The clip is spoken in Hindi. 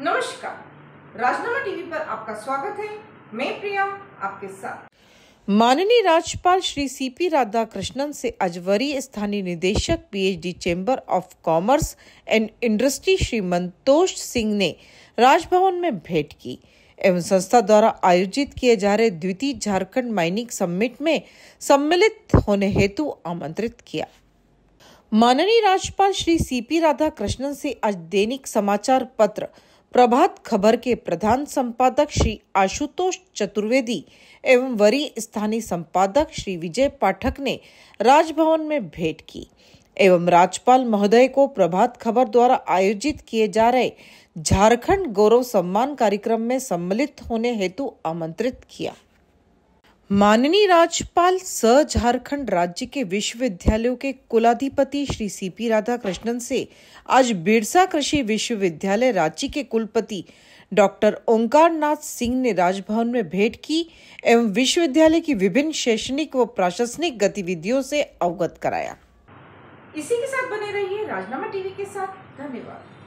नमस्कार राजनामा टीवी पर आपका स्वागत है मैं प्रिया आपके साथ माननीय राज्यपाल श्री सीपी कृष्णन से आज वरीय स्थानीय निदेशक PHD chamber of commerce and industry Shri Mantosh Singh ने राजभवन में भेंट की एवं संस्था द्वारा आयोजित किए जा रहे द्वितीय झारखंड माइनिंग समिट में सम्मिलित होने हेतु आमंत्रित किया माननीय राज्यपाल श्री सीपी कृष्णन से आज दैनिक समाचार पत्र प्रभात खबर के प्रधान संपादक श्री आशुतोष चतुर्वेदी एवं वरीय स्थानीय संपादक श्री विजय पाठक ने राजभवन में भेंट की एवं राज्यपाल महोदय को प्रभात खबर द्वारा आयोजित किए जा रहे झारखंड गौरव सम्मान कार्यक्रम में सम्मिलित होने हेतु आमंत्रित किया माननीय राज्यपाल स झारखंड राज्य के विश्वविद्यालयों के कुलाधिपति श्री सीपी राधाकृष्णन से आज बिरसा कृषि विश्वविद्यालय रांची के कुलपति डॉक्टर ओंकार नाथ सिंह ने राजभवन में भेंट की एवं विश्वविद्यालय की विभिन्न शैक्षणिक व प्रशासनिक गतिविधियों से अवगत कराया इसी के साथ बने रहिए राजनामा टीवी के साथ धन्यवाद